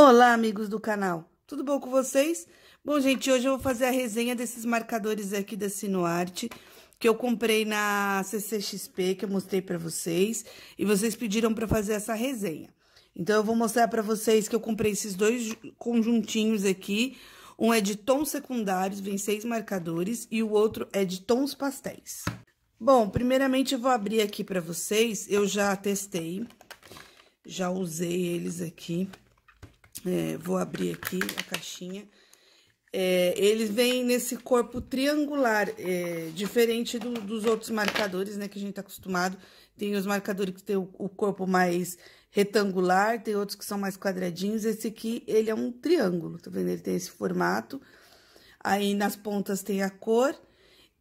Olá, amigos do canal. Tudo bom com vocês? Bom, gente, hoje eu vou fazer a resenha desses marcadores aqui da Sinoarte, que eu comprei na CCXP, que eu mostrei para vocês, e vocês pediram para fazer essa resenha. Então, eu vou mostrar para vocês que eu comprei esses dois conjuntinhos aqui. Um é de tons secundários, vem seis marcadores, e o outro é de tons pastéis. Bom, primeiramente eu vou abrir aqui para vocês, eu já testei, já usei eles aqui. É, vou abrir aqui a caixinha. É, eles vêm nesse corpo triangular, é, diferente do, dos outros marcadores, né, que a gente tá acostumado. Tem os marcadores que tem o, o, corpo mais retangular, tem outros que são mais quadradinhos. Esse aqui, ele é um triângulo, tá vendo? Ele tem esse formato. Aí, nas pontas tem a cor.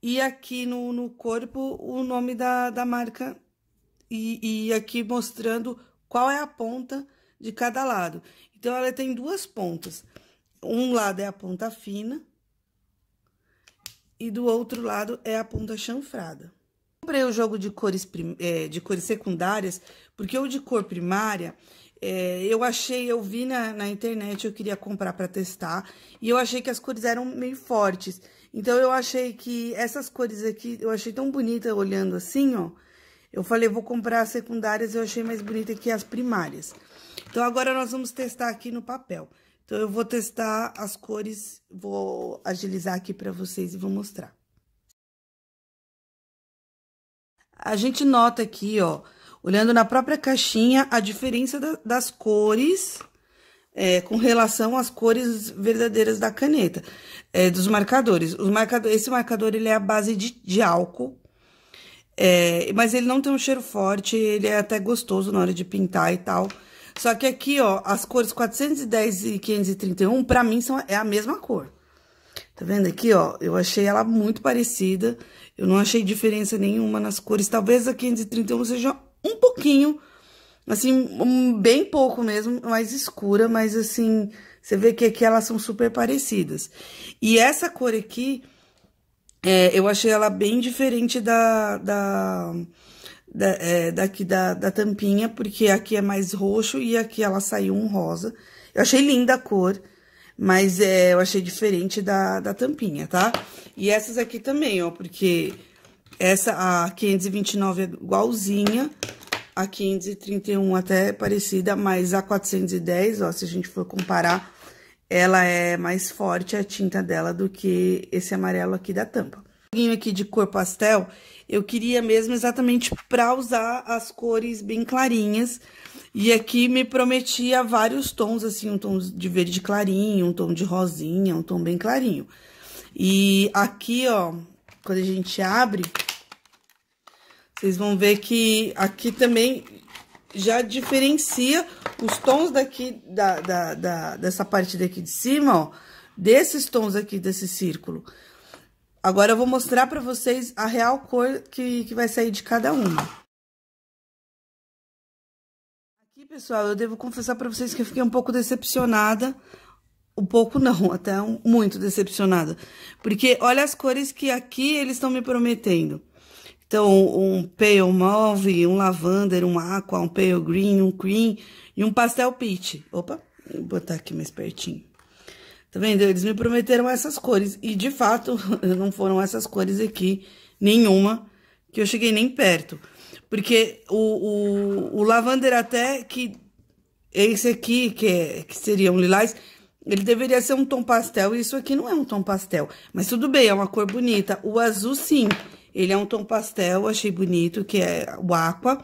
E aqui no, no corpo, o nome da, da marca. E, e aqui mostrando qual é a ponta de cada lado. Então, ela tem duas pontas. Um lado é a ponta fina e do outro lado é a ponta chanfrada. Comprei o jogo de cores, é, de cores secundárias, porque o de cor primária, é, eu achei, eu vi na, na internet, eu queria comprar para testar, e eu achei que as cores eram meio fortes. Então, eu achei que essas cores aqui, eu achei tão bonita olhando assim, ó. Eu falei, vou comprar as secundárias, eu achei mais bonita que as primárias. Então, agora nós vamos testar aqui no papel. Então, eu vou testar as cores, vou agilizar aqui para vocês e vou mostrar. A gente nota aqui, ó, olhando na própria caixinha, a diferença da, das cores é, com relação às cores verdadeiras da caneta, é, dos marcadores. Os marcador, esse marcador, ele é a base de, de álcool, é, mas ele não tem um cheiro forte, ele é até gostoso na hora de pintar e tal, só que aqui, ó, as cores 410 e 531, pra mim, são, é a mesma cor. Tá vendo aqui, ó? Eu achei ela muito parecida. Eu não achei diferença nenhuma nas cores. Talvez a 531 seja um pouquinho, assim, um, bem pouco mesmo, mais escura. Mas, assim, você vê que aqui elas são super parecidas. E essa cor aqui, é, eu achei ela bem diferente da... da da, é, daqui da, da tampinha, porque aqui é mais roxo e aqui ela saiu um rosa. Eu achei linda a cor, mas é, eu achei diferente da, da tampinha, tá? E essas aqui também, ó, porque essa, a 529 é igualzinha, a 531 até é parecida, mas a 410, ó, se a gente for comparar, ela é mais forte a tinta dela do que esse amarelo aqui da tampa pouquinho aqui de cor pastel, eu queria mesmo exatamente para usar as cores bem clarinhas. E aqui me prometia vários tons, assim, um tom de verde clarinho, um tom de rosinha, um tom bem clarinho. E aqui, ó, quando a gente abre, vocês vão ver que aqui também já diferencia os tons daqui, da, da, da, dessa parte daqui de cima, ó, desses tons aqui desse círculo. Agora eu vou mostrar para vocês a real cor que, que vai sair de cada uma. Aqui, pessoal, eu devo confessar para vocês que eu fiquei um pouco decepcionada. Um pouco não, até um, muito decepcionada. Porque olha as cores que aqui eles estão me prometendo. Então, um pale mauve, um lavander, um aqua, um pale green, um cream e um pastel peach. Opa, vou botar aqui mais pertinho. Tá vendo? Eles me prometeram essas cores. E, de fato, não foram essas cores aqui, nenhuma, que eu cheguei nem perto. Porque o, o, o lavander até que... Esse aqui, que, é, que seria um lilás, ele deveria ser um tom pastel, e isso aqui não é um tom pastel. Mas tudo bem, é uma cor bonita. O azul, sim, ele é um tom pastel, achei bonito, que é o aqua.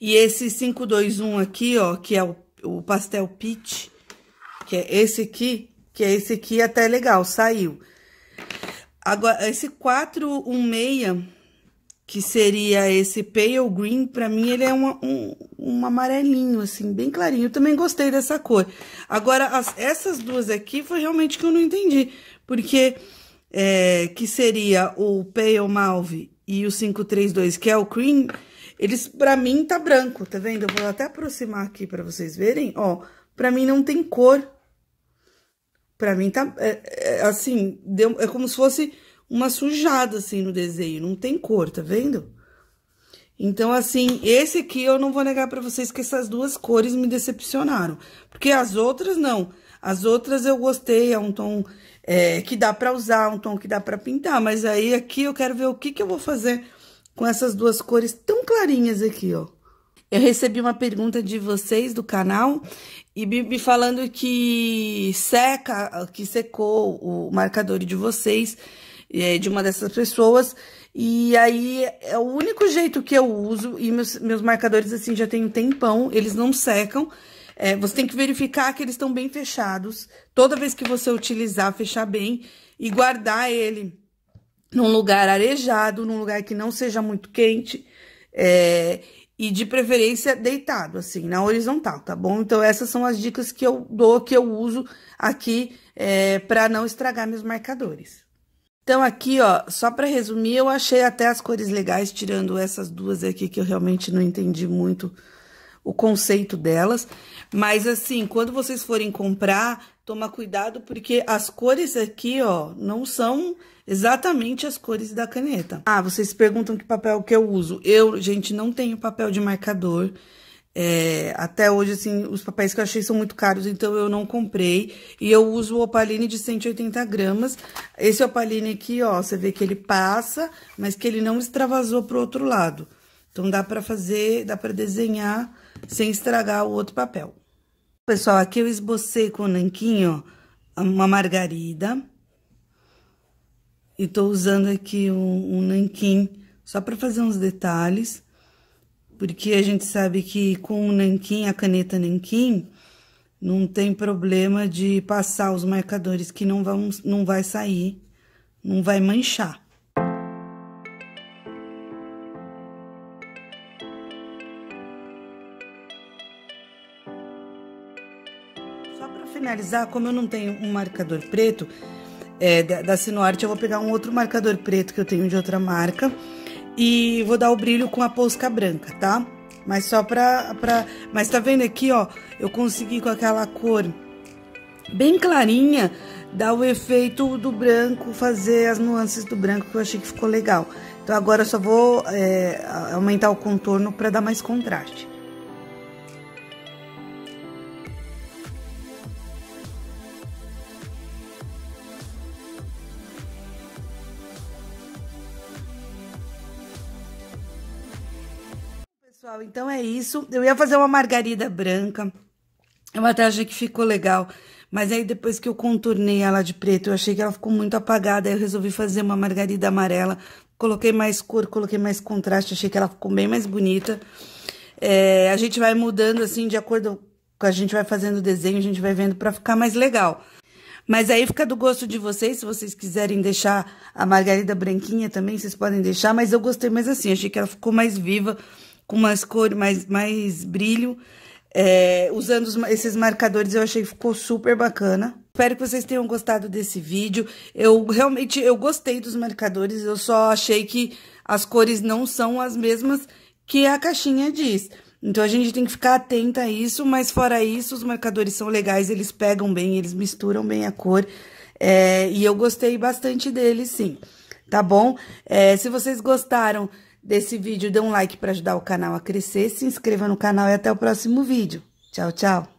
E esse 521 aqui, ó, que é o, o pastel peach, que é esse aqui, que é esse aqui até é legal, saiu. Agora, esse 416, que seria esse pale green, pra mim ele é uma, um, um amarelinho, assim, bem clarinho. Eu também gostei dessa cor. Agora, as, essas duas aqui foi realmente que eu não entendi, porque... É, que seria o Pale Malve e o 532, que é o Cream, eles, pra mim, tá branco, tá vendo? Eu vou até aproximar aqui pra vocês verem, ó. Pra mim não tem cor Pra mim tá. É, é, assim, deu, é como se fosse uma sujada assim no desenho. Não tem cor, tá vendo? Então, assim, esse aqui eu não vou negar pra vocês que essas duas cores me decepcionaram. Porque as outras não. As outras eu gostei, é um tom é, que dá pra usar, um tom que dá pra pintar. Mas aí aqui eu quero ver o que, que eu vou fazer com essas duas cores tão clarinhas aqui, ó. Eu recebi uma pergunta de vocês do canal e me falando que seca, que secou o marcador de vocês, é, de uma dessas pessoas. E aí é o único jeito que eu uso e meus, meus marcadores assim já tem um tempão, eles não secam. É, você tem que verificar que eles estão bem fechados. Toda vez que você utilizar, fechar bem e guardar ele num lugar arejado, num lugar que não seja muito quente. É, e de preferência deitado, assim, na horizontal, tá bom? Então, essas são as dicas que eu dou, que eu uso aqui é, para não estragar meus marcadores. Então, aqui, ó, só para resumir, eu achei até as cores legais, tirando essas duas aqui que eu realmente não entendi muito o conceito delas. Mas assim, quando vocês forem comprar, toma cuidado porque as cores aqui, ó, não são exatamente as cores da caneta. Ah, vocês perguntam que papel que eu uso. Eu, gente, não tenho papel de marcador. É, até hoje, assim, os papéis que eu achei são muito caros, então eu não comprei. E eu uso o opaline de 180 gramas. Esse opaline aqui, ó, você vê que ele passa, mas que ele não extravasou pro outro lado. Então, dá pra fazer, dá pra desenhar sem estragar o outro papel. Pessoal, aqui eu esbocei com o nanquinho uma margarida. E tô usando aqui um, um nanquim só para fazer uns detalhes. Porque a gente sabe que com o nanquim, a caneta nanquim, não tem problema de passar os marcadores que não, vão, não vai sair, não vai manchar. finalizar, como eu não tenho um marcador preto é, da, da Sinuarte, eu vou pegar um outro marcador preto que eu tenho de outra marca e vou dar o brilho com a polska branca, tá? Mas só pra, pra... Mas tá vendo aqui, ó, eu consegui com aquela cor bem clarinha dar o efeito do branco, fazer as nuances do branco que eu achei que ficou legal. Então agora eu só vou é, aumentar o contorno para dar mais contraste. pessoal, então é isso. Eu ia fazer uma margarida branca. Eu até achei que ficou legal. Mas aí depois que eu contornei ela de preto, eu achei que ela ficou muito apagada. Aí eu resolvi fazer uma margarida amarela. Coloquei mais cor, coloquei mais contraste. Achei que ela ficou bem mais bonita. É, a gente vai mudando assim, de acordo com a gente vai fazendo o desenho, a gente vai vendo para ficar mais legal. Mas aí fica do gosto de vocês, se vocês quiserem deixar a margarida branquinha também, vocês podem deixar, mas eu gostei mais assim, achei que ela ficou mais viva, com umas cores, mais, mais brilho. É, usando os, esses marcadores, eu achei que ficou super bacana. Espero que vocês tenham gostado desse vídeo. Eu realmente, eu gostei dos marcadores, eu só achei que as cores não são as mesmas que a caixinha diz. Então, a gente tem que ficar atenta a isso, mas fora isso, os marcadores são legais, eles pegam bem, eles misturam bem a cor. É, e eu gostei bastante deles, sim. Tá bom? É, se vocês gostaram, desse vídeo, dê um like para ajudar o canal a crescer, se inscreva no canal e até o próximo vídeo. Tchau, tchau!